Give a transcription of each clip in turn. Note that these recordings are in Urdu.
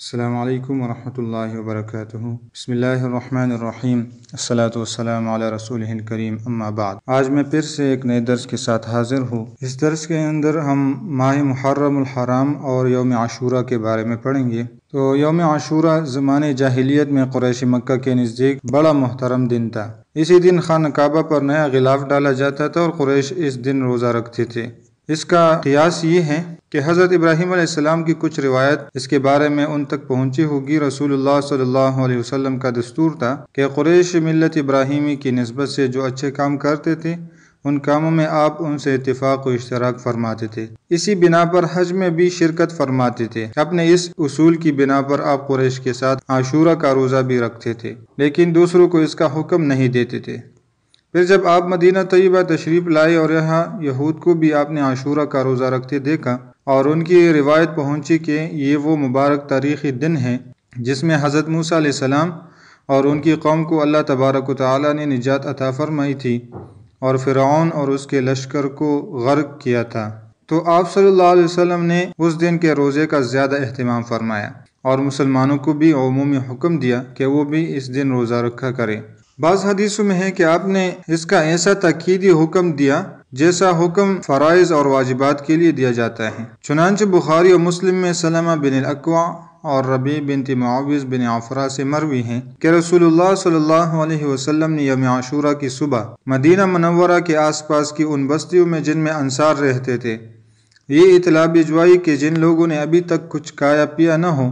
السلام علیکم ورحمۃ اللہ وبرکاتہ بسم اللہ الرحمن الرحیم السلط والسلام علی رسول کریم اما بعد آج میں پھر سے ایک نئے درس کے ساتھ حاضر ہوں اس درس کے اندر ہم ماہ محرم الحرام اور یوم عاشورہ کے بارے میں پڑھیں گے تو یوم عاشورہ زمانے جاہلیت میں قریش مکہ کے نزدیک بڑا محترم دن تھا اسی دن کعبہ پر نیا غلاف ڈالا جاتا تھا اور قریش اس دن روزہ رکھتے تھے اس کا قیاس یہ ہے کہ حضرت ابراہیم علیہ السلام کی کچھ روایت اس کے بارے میں ان تک پہنچی ہوگی رسول اللہ صلی اللہ علیہ وسلم کا دستور تھا کہ قریش ملت ابراہیمی کی نسبت سے جو اچھے کام کرتے تھے ان کاموں میں آپ ان سے اتفاق و اشتراک فرماتے تھے اسی بنا پر حج میں بھی شرکت فرماتے تھے اپنے اس اصول کی بنا پر آپ قریش کے ساتھ عاشورہ کا روزہ بھی رکھتے تھے لیکن دوسروں کو اس کا حکم نہیں دیتے تھے پھر جب آپ مدینہ طیبہ تشریف لائے اور یہاں یہود کو بھی آپ نے عاشورہ کا روزہ رکھتے دیکھا اور ان کی روایت پہنچی کہ یہ وہ مبارک تاریخی دن ہے جس میں حضرت موسیٰ علیہ السلام اور ان کی قوم کو اللہ تبارک و تعالی نے نجات عطا فرمائی تھی اور فرعون اور اس کے لشکر کو غرق کیا تھا تو آپ صلی اللہ علیہ وسلم نے اس دن کے روزے کا زیادہ اہتمام فرمایا اور مسلمانوں کو بھی عمومی حکم دیا کہ وہ بھی اس دن روزہ رکھا کریں بعض حدیثوں میں ہے کہ آپ نے اس کا ایسا تقیدی حکم دیا جیسا حکم فرائض اور واجبات کے لیے دیا جاتا ہے چنانچہ بخاری اور مسلم میں سلمہ بن الاقوا اور ربیع بنت معاوض بن عفرا سے مروی ہیں کہ رسول اللہ صلی اللہ علیہ وسلم نے عاشورہ کی صبح مدینہ منورہ کے آس پاس کی ان بستیوں میں جن میں انصار رہتے تھے یہ اطلاع بجوائی کہ جن لوگوں نے ابھی تک کچھ کھایا پیا نہ ہو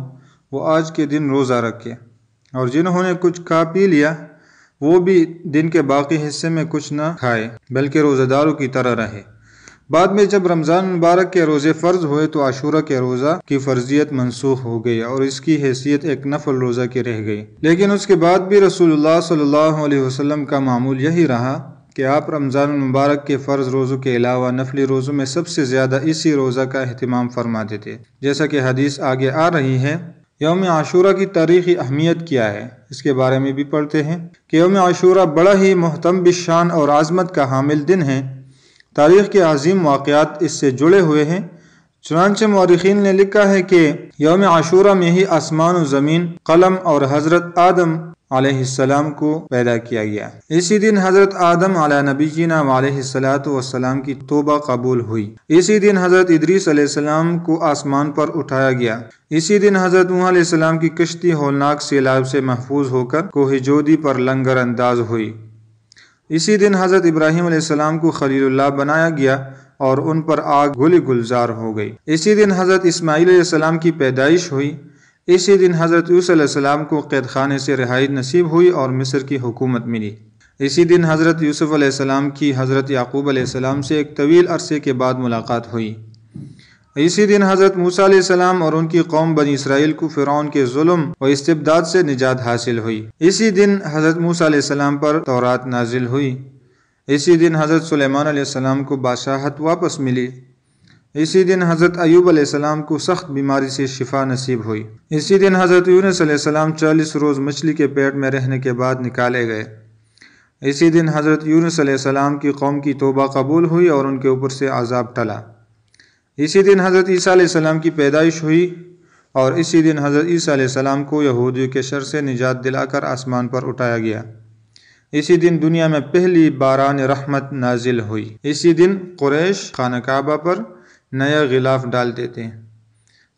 وہ آج کے دن روزہ رکھے اور جنہوں نے کچھ کھا پی لیا وہ بھی دن کے باقی حصے میں کچھ نہ کھائے بلکہ روزہ داروں کی طرح رہے بعد میں جب رمضان مبارک کے روزے فرض ہوئے تو عاشورہ کے روزہ کی فرضیت منسوخ ہو گئی اور اس کی حیثیت ایک نفل روزہ کی رہ گئی لیکن اس کے بعد بھی رسول اللہ صلی اللہ علیہ وسلم کا معمول یہی رہا کہ آپ رمضان المبارک کے فرض روزوں کے علاوہ نفلی روزوں میں سب سے زیادہ اسی روزہ کا اہتمام فرما دیتے جیسا کہ حدیث آگے آ رہی ہے یوم عاشورہ کی تاریخی اہمیت کیا ہے اس کے بارے میں بھی پڑھتے ہیں کہ یوم عاشورہ بڑا ہی محتم بشان اور عظمت کا حامل دن ہے تاریخ کے عظیم واقعات اس سے جڑے ہوئے ہیں چنانچہ مورخین نے لکھا ہے کہ یوم عاشورہ میں ہی آسمان و زمین قلم اور حضرت آدم علیہ السلام کو پیدا کیا گیا اسی دن حضرت آدم علی نبی جینا علیہ السلام کی توبہ قبول ہوئی اسی دن حضرت ادریس علیہ السلام کو آسمان پر اٹھایا گیا اسی دن حضرت وہاں علیہ السلام کی کشتی ہولناک سیلاب سے محفوظ ہو کر کوہ جودی پر لنگر انداز ہوئی اسی دن حضرت ابراہیم علیہ السلام کو خلیل اللہ بنایا گیا اور ان پر آگ گل گلزار ہو گئی اسی دن حضرت اسماعیل علیہ السلام کی پیدائش ہوئی اسی دن حضرت یوس علیہ السلام کو قید خانے سے رہائی نصیب ہوئی اور مصر کی حکومت ملی اسی دن حضرت یوسف علیہ السلام کی حضرت یعقوب علیہ السلام سے ایک طویل عرصے کے بعد ملاقات ہوئی اسی دن حضرت موسیٰ علیہ السلام اور ان کی قوم بنی اسرائیل کو فرعون کے ظلم و استبداد سے نجات حاصل ہوئی اسی دن حضرت موسیٰ علیہ السلام پر تورات نازل ہوئی اسی دن حضرت سلیمان علیہ السلام کو بادشاہت واپس ملی اسی دن حضرت ایوب علیہ السلام کو سخت بیماری سے شفا نصیب ہوئی اسی دن حضرت یونس علیہ السلام چالیس روز مچھلی کے پیٹ میں رہنے کے بعد نکالے گئے اسی دن حضرت یونس علیہ السلام کی قوم کی توبہ قبول ہوئی اور ان کے اوپر سے عذاب ٹلا اسی دن حضرت عیسیٰ علیہ السلام کی پیدائش ہوئی اور اسی دن حضرت عیسیٰ علیہ السلام کو یہودیوں کے شر سے نجات دلا کر آسمان پر اٹھایا گیا اسی دن دنیا میں پہلی باران رحمت نازل ہوئی اسی دن قریش خانہ کعبہ پر نیا غلاف ڈال دیتے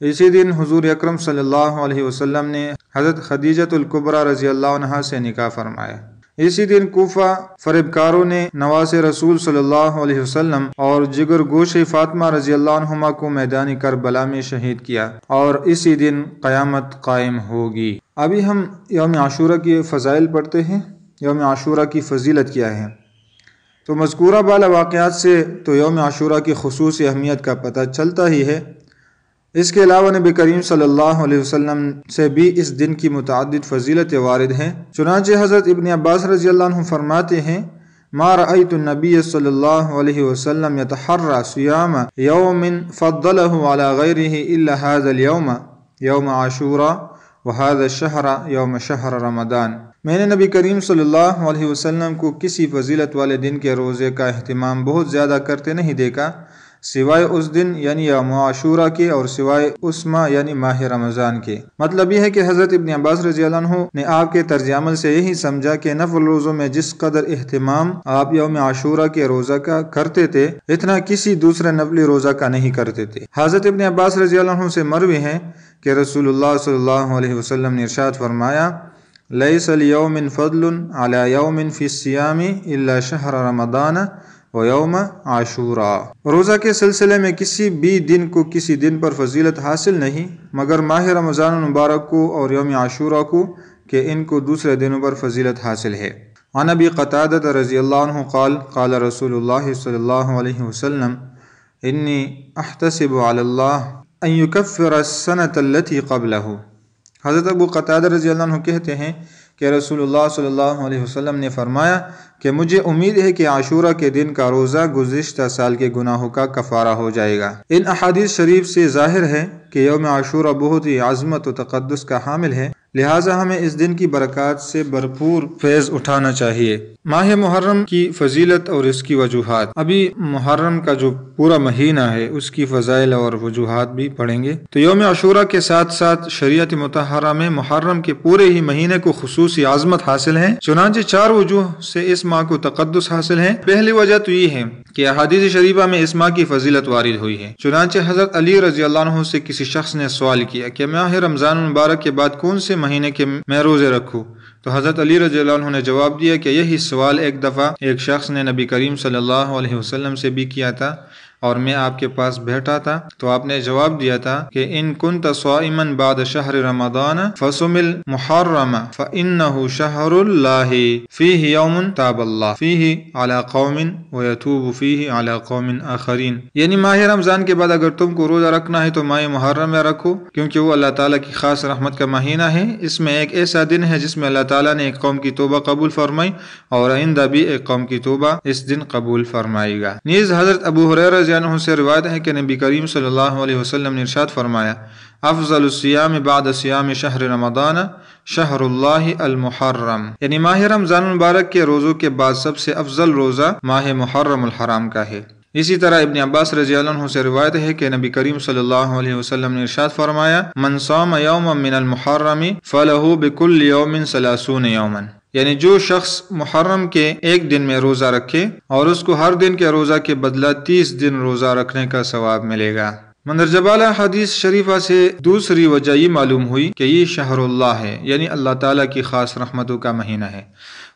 اسی دن حضور اکرم صلی اللہ علیہ وسلم نے حضرت خدیجت القبرہ رضی اللہ عنہ سے نکاح فرمایا اسی دن کوفہ فریبکاروں نے نواز رسول صلی اللہ علیہ وسلم اور جگر گوش فاطمہ رضی اللہ عنہما کو میدانی کربلا میں شہید کیا اور اسی دن قیامت قائم ہوگی ابھی ہم یوم عاشورہ کے فضائل پڑھتے ہیں یوم عاشورہ کی فضیلت کیا ہے تو مذکورہ بالا واقعات سے تو یوم عاشورہ کی خصوصی اہمیت کا پتہ چلتا ہی ہے اس کے علاوہ نبی کریم صلی اللہ علیہ وسلم سے بھی اس دن کی متعدد فضیلت وارد ہیں چنانچہ حضرت ابن عباس رضی اللہ عنہ فرماتے ہیں ما رأيت النبي صلى الله عليه وسلم يتحرى يوم فضله على غيره إلا هذا اليوم يوم عاشورا وهذا الشهر يوم شهر رمضان میں نے نبی کریم صلی اللہ علیہ وسلم کو کسی فضیلت والے دن کے روزے کا اہتمام بہت زیادہ کرتے نہیں دیکھا سوائے اس دن یعنی معاشورہ کے اور سوائے اس ماہ یعنی ماہ رمضان کے مطلب یہ ہے کہ حضرت ابن عباس رضی اللہ عنہ نے آپ کے طرز عمل سے یہی سمجھا کہ نفل روزوں میں جس قدر اہتمام آپ یوم عاشورہ کے روزہ کا کرتے تھے اتنا کسی دوسرے نفلی روزہ کا نہیں کرتے تھے حضرت ابن عباس رضی اللہ عنہ سے مروی ہیں کہ رسول اللہ صلی اللہ علیہ وسلم نے ارشاد فرمایا لیس صلی فضل علی یوم فی السیام الا شہر رمضان و یوم عاشورا روزہ کے سلسلے میں کسی بھی دن کو کسی دن پر فضیلت حاصل نہیں مگر ماہ رمضان المبارک کو اور یوم عاشورہ کو کہ ان کو دوسرے دنوں پر فضیلت حاصل ہے عن ابی قطادت رضی اللہ عنہ قال قال رسول اللہ صلی اللہ علیہ وسلم انی احتسب علی اللہ ان یکفر السنة التي ہو حضرت ابو قطع رضی اللہ عنہ کہتے ہیں کہ رسول اللہ صلی اللہ علیہ وسلم نے فرمایا کہ مجھے امید ہے کہ عاشورہ کے دن کا روزہ گزشتہ سال کے گناہوں کا کفارہ ہو جائے گا ان احادیث شریف سے ظاہر ہے کہ یوم عاشورہ بہت ہی عظمت و تقدس کا حامل ہے لہٰذا ہمیں اس دن کی برکات سے بھرپور فیض اٹھانا چاہیے ماہ محرم کی فضیلت اور اس کی وجوہات ابھی محرم کا جو پورا مہینہ ہے اس کی فضائل اور وجوہات بھی پڑھیں گے تو یوم عشورہ کے ساتھ ساتھ شریعت متحرہ میں محرم کے پورے ہی مہینے کو خصوصی عظمت حاصل ہے چنانچہ چار وجوہ سے اس ماہ کو تقدس حاصل ہے پہلی وجہ تو یہ ہے کہ احادیث شریفہ میں اس ماہ کی فضیلت وارد ہوئی ہے چنانچہ حضرت علی رضی اللہ عنہ سے کسی شخص نے سوال کیا کہ ماہ رمضان مبارک کے بعد کون سے مہینے کے میں روزے رکھوں تو حضرت علی رضی اللہ عنہ نے جواب دیا کہ یہی سوال ایک دفعہ ایک شخص نے نبی کریم صلی اللہ علیہ وسلم سے بھی کیا تھا اور میں آپ کے پاس بیٹھا تھا تو آپ نے جواب دیا تھا کہ ان کن بعد شہر رمضان اللہ یعنی ماہ رمضان کے بعد اگر تم کو روزہ رکھنا ہے تو ماہ محرم میں رکھو کیونکہ وہ اللہ تعالیٰ کی خاص رحمت کا مہینہ ہے اس میں ایک ایسا دن ہے جس میں اللہ تعالیٰ نے ایک قوم کی توبہ قبول فرمائی اور آئندہ بھی ایک قوم کی توبہ اس دن قبول فرمائی گا نیز حضرت ابو حریر رضی اللہ عنہ سے روایت ہے کہ نبی کریم صلی اللہ علیہ وسلم نے ارشاد فرمایا افضل السیام بعد سیام شہر رمضان شہر اللہ المحرم یعنی ماہ رمضان المبارک کے روزوں کے بعد سب سے افضل روزہ ماہ محرم الحرام کا ہے اسی طرح ابن عباس رضی اللہ عنہ سے روایت ہے کہ نبی کریم صلی اللہ علیہ وسلم نے ارشاد فرمایا من صام یوم من المحرم فلہو بکل یوم سلاسون یومن یعنی جو شخص محرم کے ایک دن میں روزہ رکھے اور اس کو ہر دن کے روزہ کے بدلہ تیس دن روزہ رکھنے کا ثواب ملے گا حدیث شریفہ سے دوسری وجہ یہ معلوم ہوئی کہ یہ شہر اللہ ہے یعنی اللہ تعالیٰ کی خاص رحمتوں کا مہینہ ہے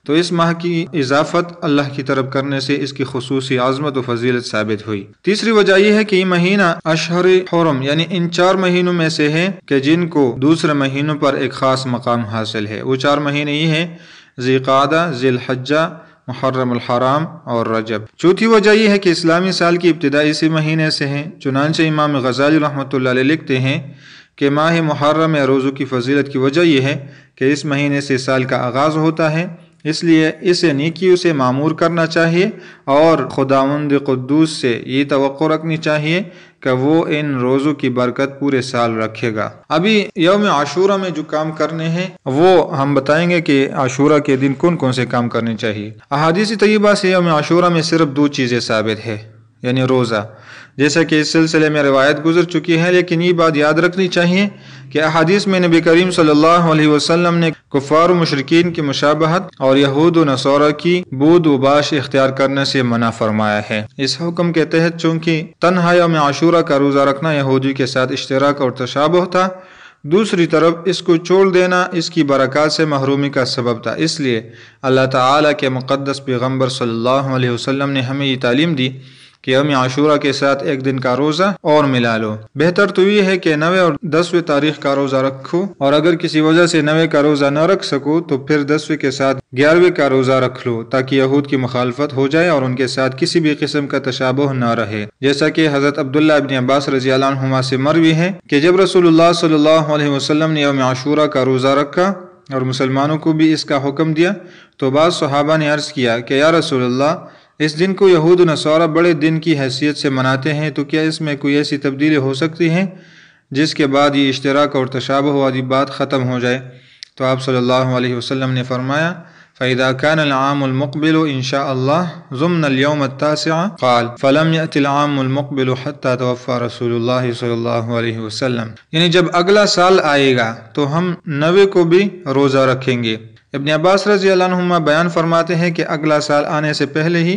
تو اس ماہ کی اضافت اللہ کی طرف کرنے سے اس کی خصوصی عظمت و فضیلت ثابت ہوئی تیسری وجہ یہ ہے کہ یہ مہینہ اشہر حرم یعنی ان چار مہینوں میں سے ہے کہ جن کو دوسرے مہینوں پر ایک خاص مقام حاصل ہے وہ چار مہینے یہ ہیں ذیقادہ ذی الحجہ محرم الحرام اور رجب چوتھی وجہ یہ ہے کہ اسلامی سال کی ابتدائی اسی مہینے سے ہے چنانچہ امام غزالی رحمۃ اللہ علیہ لکھتے ہیں کہ ماہ محرم روزو کی فضیلت کی وجہ یہ ہے کہ اس مہینے سے سال کا آغاز ہوتا ہے اس لیے اس نیکیوں سے اسے معمور کرنا چاہیے اور خداوند قدوس سے یہ توقع رکھنی چاہیے کہ وہ ان روزوں کی برکت پورے سال رکھے گا ابھی یوم عاشورہ میں جو کام کرنے ہیں وہ ہم بتائیں گے کہ عاشورہ کے دن کون کون سے کام کرنے چاہیے احادیثی طیبہ سے یوم عاشورہ میں صرف دو چیزیں ثابت ہے یعنی روزہ جیسا کہ اس سلسلے میں روایت گزر چکی ہے لیکن یہ بات یاد رکھنی چاہیے کہ احادیث میں نبی کریم صلی اللہ علیہ وسلم نے کفار و مشرقین کی مشابہت اور یہود و نصورہ کی بود و باش اختیار کرنے سے منع فرمایا ہے اس حکم کے تحت چونکہ تنہا یوم عاشورہ کا روزہ رکھنا یہودی کے ساتھ اشتراک اور تشابہ تھا دوسری طرف اس کو چھوڑ دینا اس کی برکات سے محرومی کا سبب تھا اس لیے اللہ تعالیٰ کے مقدس پیغمبر صلی اللہ علیہ وسلم نے ہمیں یہ تعلیم دی کہ عاشورہ کے ساتھ ایک دن کا روزہ اور ملا لو بہتر تو یہ ہے کہ نوے اور دسویں تاریخ کا روزہ رکھو اور اگر کسی وجہ سے نوے کا روزہ نہ رکھ سکو تو پھر دسویں کے ساتھ گیارہویں کا روزہ رکھ لو تاکہ یہود کی مخالفت ہو جائے اور ان کے ساتھ کسی بھی قسم کا تشابہ نہ رہے جیسا کہ حضرت عبداللہ ابن عباس رضی اللہ عنہما سے مروی ہے کہ جب رسول اللہ صلی اللہ علیہ وسلم نے عاشورہ کا روزہ رکھا اور مسلمانوں کو بھی اس کا حکم دیا تو بعض صحابہ نے عرض کیا کہ یا رسول اللہ اس دن کو یہود و نصورہ بڑے دن کی حیثیت سے مناتے ہیں تو کیا اس میں کوئی ایسی تبدیلی ہو سکتی ہیں جس کے بعد یہ اشتراک اور تشابہ والی بات ختم ہو جائے تو آپ صلی اللہ علیہ وسلم نے فرمایا فیدا الْيَوْمَ التَّاسِعَ المقبل فَلَمْ يَأْتِ اللہ الْمُقْبِلُ حَتَّى فلمبل رسول اللہ صلی اللہ علیہ وسلم یعنی جب اگلا سال آئے گا تو ہم نوے کو بھی روزہ رکھیں گے ابن عباس رضی اللہ عنہما بیان فرماتے ہیں کہ اگلا سال آنے سے پہلے ہی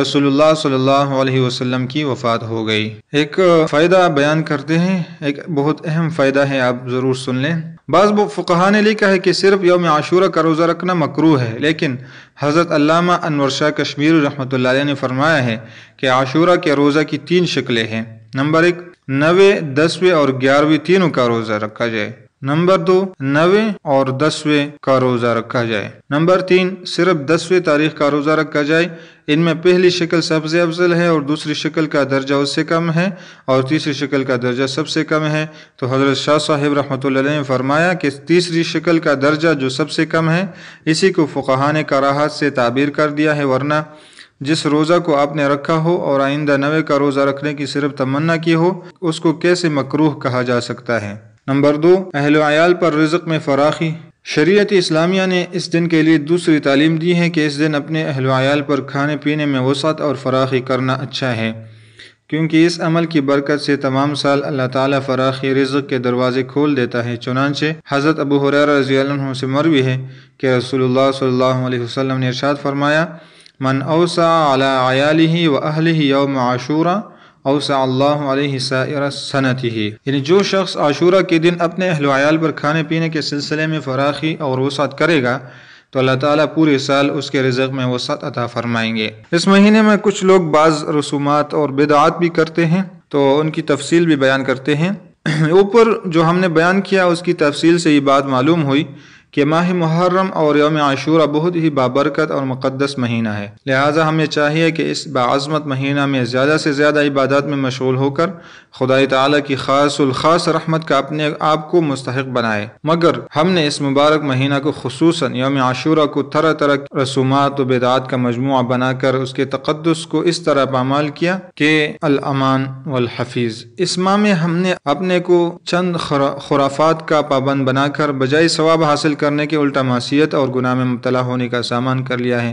رسول اللہ صلی اللہ علیہ وسلم کی وفات ہو گئی ایک فائدہ بیان کرتے ہیں ایک بہت اہم فائدہ ہے آپ ضرور سن لیں بعض فقہ نے لکھا ہے کہ صرف یوم عاشورہ کا روزہ رکھنا مکرو ہے لیکن حضرت علامہ انور شاہ کشمیر رحمۃ اللہ علیہ نے فرمایا ہے کہ عاشورہ کے روزہ کی تین شکلیں ہیں نمبر ایک نوے دسویں اور گیارہویں تینوں کا روزہ رکھا جائے نمبر دو نویں اور دسویں کا روزہ رکھا جائے نمبر تین صرف دسویں تاریخ کا روزہ رکھا جائے ان میں پہلی شکل سب سے افضل ہے اور دوسری شکل کا درجہ اس سے کم ہے اور تیسری شکل کا درجہ سب سے کم ہے تو حضرت شاہ صاحب رحمۃ اللہ علیہ نے فرمایا کہ تیسری شکل کا درجہ جو سب سے کم ہے اسی کو فقہان کراہت سے تعبیر کر دیا ہے ورنہ جس روزہ کو آپ نے رکھا ہو اور آئندہ نوے کا روزہ رکھنے کی صرف تمنا کی ہو اس کو کیسے مکروح کہا جا سکتا ہے نمبر دو اہل و عیال پر رزق میں فراخی شریعت اسلامیہ نے اس دن کے لیے دوسری تعلیم دی ہے کہ اس دن اپنے اہل و عیال پر کھانے پینے میں وسعت اور فراخی کرنا اچھا ہے کیونکہ اس عمل کی برکت سے تمام سال اللہ تعالیٰ فراخی رزق کے دروازے کھول دیتا ہے چنانچہ حضرت ابو حرار رضی عنہ سے مروی ہے کہ رسول اللہ صلی اللہ علیہ وسلم نے ارشاد فرمایا من اوسا علی عیالی و اہل ہی عاشورہ اوسع اللہ علیہ صنعت ہی یعنی جو شخص عاشورہ کے دن اپنے اہل عیال پر کھانے پینے کے سلسلے میں فراخی اور وسعت کرے گا تو اللہ تعالیٰ پورے سال اس کے رزق میں وسعت عطا فرمائیں گے اس مہینے میں کچھ لوگ بعض رسومات اور بدعات بھی کرتے ہیں تو ان کی تفصیل بھی بیان کرتے ہیں اوپر جو ہم نے بیان کیا اس کی تفصیل سے یہ بات معلوم ہوئی کہ ماہ محرم اور یوم عاشورہ بہت ہی بابرکت اور مقدس مہینہ ہے لہٰذا ہمیں چاہیے کہ اس باعظمت مہینہ میں زیادہ سے زیادہ عبادات میں مشغول ہو کر خدا تعالیٰ کی خاص الخاص رحمت کا اپنے آپ کو مستحق بنائے مگر ہم نے اس مبارک مہینہ کو خصوصاً یوم عاشورہ کو طرح طرح رسومات و بیدات کا مجموعہ بنا کر اس کے تقدس کو اس طرح پامال کیا کہ الامان والحفیظ اس ماہ میں ہم نے اپنے کو چند خرافات کا پابند بنا کر بجائے ثواب حاصل کرنے کے الٹا معصیت اور گناہ میں مبتلا ہونے کا سامان کر لیا ہے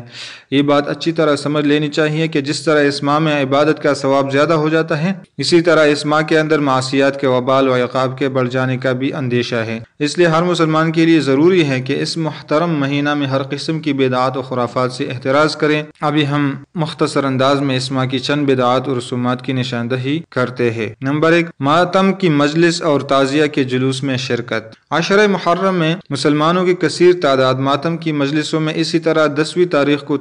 یہ بات اچھی طرح سمجھ لینی چاہیے کہ جس طرح اس ماہ میں عبادت کا ثواب زیادہ ہو جاتا ہے اسی طرح اس ماہ کے کے کے اندر وبال و عقاب بڑھ جانے کا بھی اندیشہ ہے اس ہر مسلمان کے لیے ضروری ہے کہ اس محترم مہینہ میں ہر قسم کی بدعات و خرافات سے احتراز کریں ابھی ہم مختصر انداز میں اس ماہ کی چند بدعات اور رسومات کی نشاندہی کرتے ہیں نمبر ایک ماتم کی مجلس اور تازیہ کے جلوس میں شرکت عشر محرم میں مسلمان مسلمانوں کی کثیر تعداد ماتم کی مجلسوں میں اسی طرح دسویں تاریخ کو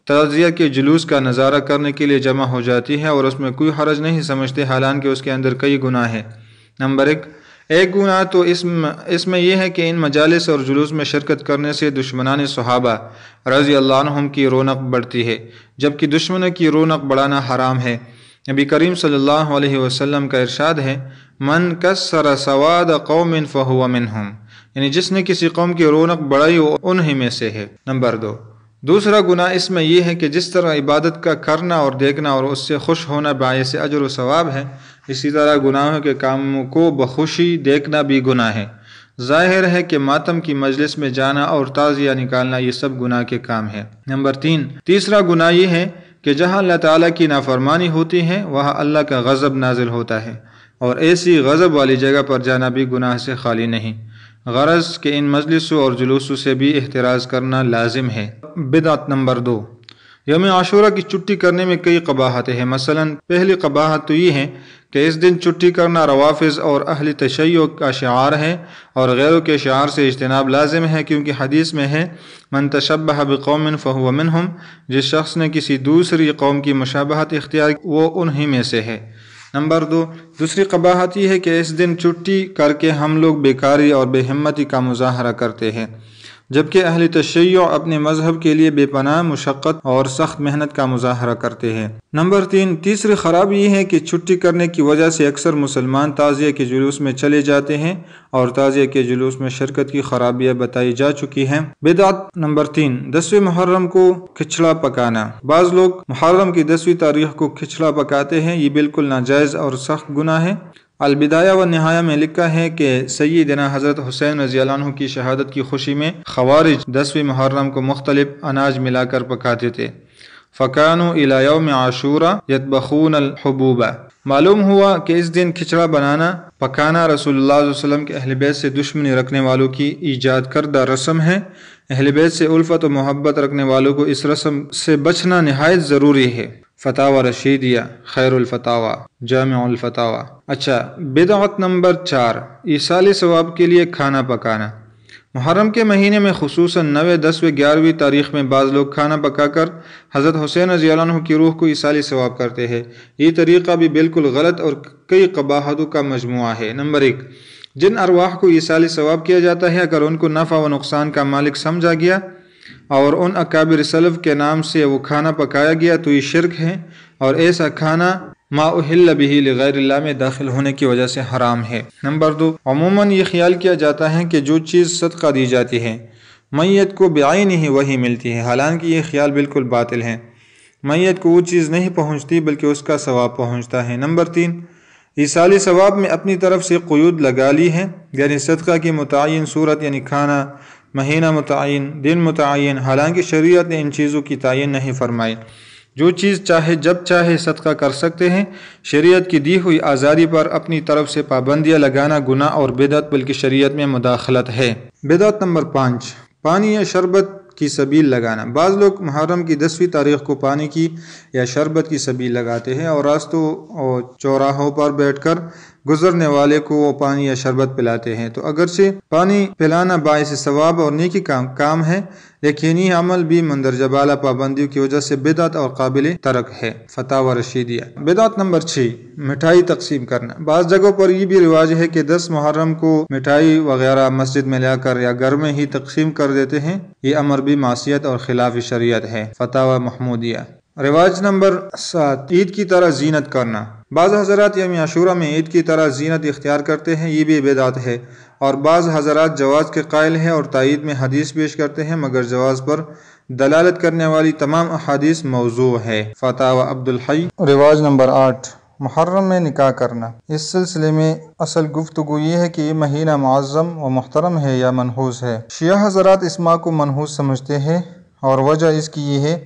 کے جلوس کا نظارہ کرنے کے لیے جمع ہو جاتی ہے اور اس میں کوئی حرج نہیں سمجھتے حالانکہ اس کے اندر کئی گناہ ہے کہ ان مجالس اور جلوس میں شرکت کرنے سے دشمنان صحابہ رضی اللہ کی رونق بڑھتی ہے جبکہ دشمنوں کی رونق بڑھانا حرام ہے نبی کریم صلی اللہ علیہ وسلم کا ارشاد ہے من سواد قوم فہو منہم یعنی جس نے کسی قوم کی رونق بڑھائی ہو انہی میں سے ہے نمبر دو دوسرا گناہ اس میں یہ ہے کہ جس طرح عبادت کا کرنا اور دیکھنا اور اس سے خوش ہونا باعث اجر و ثواب ہے اسی طرح گناہوں کے کاموں کو بخوشی دیکھنا بھی گناہ ہے ظاہر ہے کہ ماتم کی مجلس میں جانا اور تازیہ نکالنا یہ سب گناہ کے کام ہے نمبر تین تیسرا گناہ یہ ہے کہ جہاں اللہ تعالیٰ کی نافرمانی ہوتی ہے وہاں اللہ کا غضب نازل ہوتا ہے اور ایسی غضب والی جگہ پر جانا بھی گناہ سے خالی نہیں غرض کہ ان مجلسوں اور جلوسوں سے بھی احتراز کرنا لازم ہے بدعت نمبر دو یوم عاشورہ کی چھٹی کرنے میں کئی قباحتیں ہیں مثلا پہلی قباحت تو یہ ہے کہ اس دن چھٹی کرنا روافظ اور اہل تشیع کا شعار ہے اور غیروں کے شعار سے اجتناب لازم ہے کیونکہ حدیث میں ہے من تشبہ بقوم فہو منہم جس شخص نے کسی دوسری قوم کی مشابہت اختیار وہ انہی میں سے ہے نمبر دو دوسری قباحت یہ ہے کہ اس دن چھٹی کر کے ہم لوگ بیکاری اور بے ہمتی کا مظاہرہ کرتے ہیں جبکہ اہل تشیع اپنے مذہب کے لیے بے پناہ مشقت اور سخت محنت کا مظاہرہ کرتے ہیں نمبر تین تیسری خراب یہ ہے کہ چھٹی کرنے کی وجہ سے اکثر مسلمان تعزیہ کے جلوس میں چلے جاتے ہیں اور تعزیہ کے جلوس میں شرکت کی خرابیاں بتائی جا چکی ہیں بیدات نمبر تین دسویں محرم کو کھچڑا پکانا بعض لوگ محرم کی دسویں تاریخ کو کھچڑا پکاتے ہیں یہ بالکل ناجائز اور سخت گناہ ہے البدایہ و نہایہ میں لکھا ہے کہ سیدنا حضرت حسین رضی اللہ عنہ کی شہادت کی خوشی میں خوارج دسویں محرم کو مختلف اناج ملا کر پکاتے تھے فقان و میں عاشورہ یتبخون الحبوبہ معلوم ہوا کہ اس دن کھچڑا بنانا پکانا رسول اللہ علیہ وسلم کے اہل بیت سے دشمنی رکھنے والوں کی ایجاد کردہ رسم ہے اہل بیت سے الفت و محبت رکھنے والوں کو اس رسم سے بچنا نہایت ضروری ہے فتح رشیدیہ خیر الفتاوہ جامع الفتاوہ اچھا بدعت نمبر چار عیسالی ثواب کے لیے کھانا پکانا محرم کے مہینے میں خصوصاً نوے دسویں گیارہویں تاریخ میں بعض لوگ کھانا پکا کر حضرت حسین رضی اللہ عنہ کی روح کو عیسالی ثواب کرتے ہیں یہ طریقہ بھی بالکل غلط اور کئی قباہدوں کا مجموعہ ہے نمبر ایک جن ارواح کو عیسالی ثواب کیا جاتا ہے اگر ان کو نفع و نقصان کا مالک سمجھا گیا اور ان اکابر صلف کے نام سے وہ کھانا پکایا گیا تو یہ شرک ہے اور ایسا کھانا ما اہل بل لغیر اللہ میں داخل ہونے کی وجہ سے حرام ہے نمبر دو عموماً یہ خیال کیا جاتا ہے کہ جو چیز صدقہ دی جاتی ہے میت کو بعین نہیں وہی ملتی ہے حالانکہ یہ خیال بالکل باطل ہے میت کو وہ چیز نہیں پہنچتی بلکہ اس کا ثواب پہنچتا ہے نمبر تین یہ سالی ثواب میں اپنی طرف سے قیود لگا لی ہے یعنی صدقہ کی متعین صورت یعنی کھانا مہینہ متعین دن متعین حالانکہ شریعت نے ان چیزوں کی تعین نہیں فرمائی جو چیز چاہے جب چاہے صدقہ کر سکتے ہیں شریعت کی دی ہوئی آزادی پر اپنی طرف سے پابندیاں لگانا گناہ اور بدعت بلکہ شریعت میں مداخلت ہے بدعت نمبر پانچ پانی یا شربت کی سبیل لگانا بعض لوگ محرم کی دسویں تاریخ کو پانی کی یا شربت کی سبیل لگاتے ہیں اور راستوں اور چوراہوں پر بیٹھ کر گزرنے والے کو وہ پانی یا شربت پلاتے ہیں تو اگرچہ پانی پلانا باعث ثواب اور نیکی کام کام ہے لیکن یہ عمل بھی مندرجہ بالا پابندیوں کی وجہ سے بدعت اور قابل ترک ہے فتح و رشیدیہ بدعت نمبر چھ مٹھائی تقسیم کرنا بعض جگہوں پر یہ بھی رواج ہے کہ دس محرم کو مٹھائی وغیرہ مسجد میں لے کر یا گھر میں ہی تقسیم کر دیتے ہیں یہ امر بھی معصیت اور خلاف شریعت ہے فتح و محمودیہ رواج نمبر سات عید کی طرح زینت کرنا بعض حضرات یوم عاشورہ میں عید کی طرح زینت اختیار کرتے ہیں یہ بھی بیداد ہے اور بعض حضرات جواز کے قائل ہیں اور تائید میں حدیث پیش کرتے ہیں مگر جواز پر دلالت کرنے والی تمام احادیث موضوع ہے فتح عبد الحئی رواج نمبر آٹھ محرم میں نکاح کرنا اس سلسلے میں اصل گفتگو یہ ہے کہ یہ مہینہ معظم و محترم ہے یا منحوس ہے شیعہ حضرات اس ماہ کو منحوس سمجھتے ہیں اور وجہ اس کی یہ ہے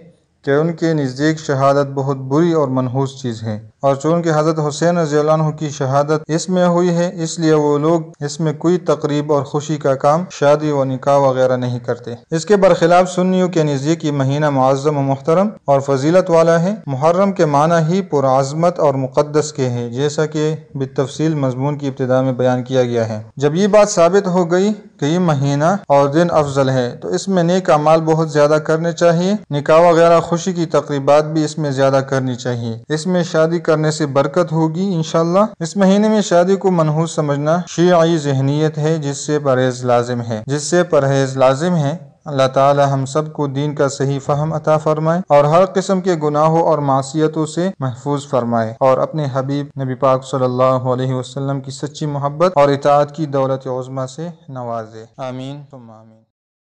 کہ ان کے نزدیک شہادت بہت بری اور منحوس چیز ہے اور چونکہ حضرت حسین رضی اللہ عنہ کی شہادت اس میں ہوئی ہے اس لیے وہ لوگ اس میں کوئی تقریب اور خوشی کا کام شادی و نکاح وغیرہ نہیں کرتے اس کے برخلاف سنیوں کے نزدیک مہینہ معظم و محترم اور فضیلت والا ہے محرم کے معنی ہی پرعظمت اور مقدس کے ہے جیسا کہ بالتفصیل مضمون کی ابتدا میں بیان کیا گیا ہے جب یہ بات ثابت ہو گئی کہ یہ مہینہ اور دن افضل ہے تو اس میں نیک اعمال بہت زیادہ کرنے چاہیے نکاح وغیرہ خوشی کی تقریبات بھی اس میں زیادہ کرنی چاہیے اس میں شادی کرنے سے برکت ہوگی انشاءاللہ اس مہینے میں شادی کو منحوس سمجھنا شیعی ذہنیت ہے جس سے پرہیز لازم ہے جس سے پرہیز لازم ہے اللہ تعالی ہم سب کو دین کا صحیح فہم عطا فرمائے اور ہر قسم کے گناہوں اور معصیتوں سے محفوظ فرمائے اور اپنے حبیب نبی پاک صلی اللہ علیہ وسلم کی سچی محبت اور اطاعت کی دولت عظمہ سے نوازے آمین تم آمین